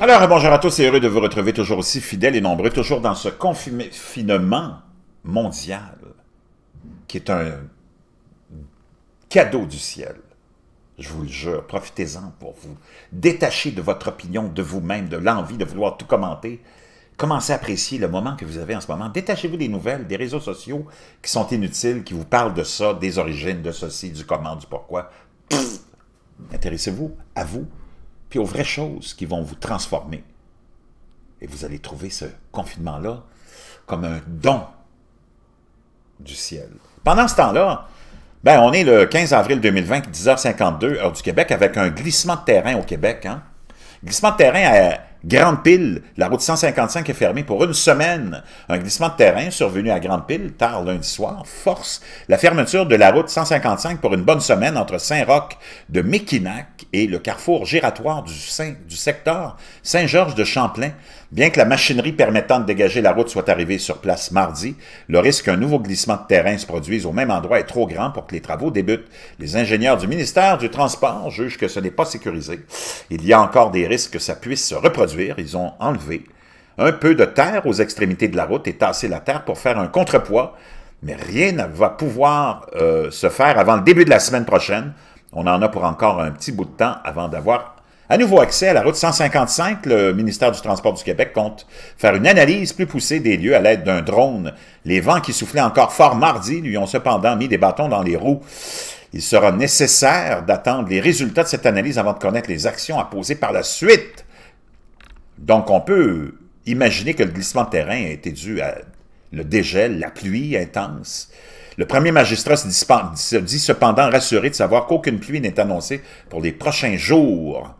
Alors, bonjour à tous et heureux de vous retrouver toujours aussi fidèles et nombreux, toujours dans ce confinement mondial qui est un cadeau du ciel. Je vous le jure, profitez-en pour vous détacher de votre opinion, de vous-même, de l'envie de vouloir tout commenter. Commencez à apprécier le moment que vous avez en ce moment. Détachez-vous des nouvelles, des réseaux sociaux qui sont inutiles, qui vous parlent de ça, des origines, de ceci, du comment, du pourquoi. Intéressez-vous à vous, aux vraies choses qui vont vous transformer. Et vous allez trouver ce confinement-là comme un don du ciel. Pendant ce temps-là, ben, on est le 15 avril 2020, 10h52, heure du Québec, avec un glissement de terrain au Québec. Hein? Glissement de terrain à Grande Pile, la route 155 est fermée pour une semaine. Un glissement de terrain survenu à Grande Pile tard lundi soir force la fermeture de la route 155 pour une bonne semaine entre Saint-Roch de Méquinac et le carrefour giratoire du, du secteur Saint-Georges de Champlain. Bien que la machinerie permettant de dégager la route soit arrivée sur place mardi, le risque qu'un nouveau glissement de terrain se produise au même endroit est trop grand pour que les travaux débutent. Les ingénieurs du ministère du Transport jugent que ce n'est pas sécurisé. Il y a encore des risques que ça puisse se reproduire ils ont enlevé un peu de terre aux extrémités de la route et tassé la terre pour faire un contrepoids, mais rien ne va pouvoir euh, se faire avant le début de la semaine prochaine. On en a pour encore un petit bout de temps avant d'avoir à nouveau accès à la route 155. Le ministère du Transport du Québec compte faire une analyse plus poussée des lieux à l'aide d'un drone. Les vents qui soufflaient encore fort mardi lui ont cependant mis des bâtons dans les roues. Il sera nécessaire d'attendre les résultats de cette analyse avant de connaître les actions à poser par la suite. Donc, on peut imaginer que le glissement de terrain a été dû à le dégel, la pluie intense. Le premier magistrat se dit cependant rassuré de savoir qu'aucune pluie n'est annoncée pour les prochains jours.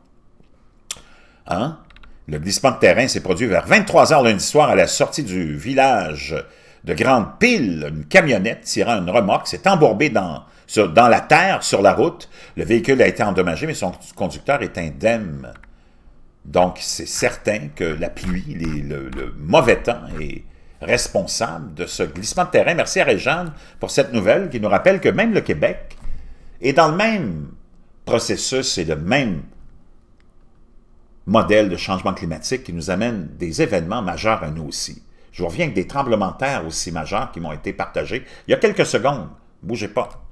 Hein? Le glissement de terrain s'est produit vers 23 h lundi soir à la sortie du village de Grande Pile. Une camionnette tirant une remorque s'est embourbée dans la terre sur la route. Le véhicule a été endommagé, mais son conducteur est indemne. Donc, c'est certain que la pluie, le, mauvais temps est responsable de ce glissement de terrain. Merci à Réjeanne pour cette nouvelle qui nous rappelle que même le Québec est dans le même processus et le même modèle de changement climatique qui nous amène des événements majeurs à nous aussi. Je reviens avec des tremblements de terre aussi majeurs qui m'ont été partagés il y a quelques secondes. Bougez pas.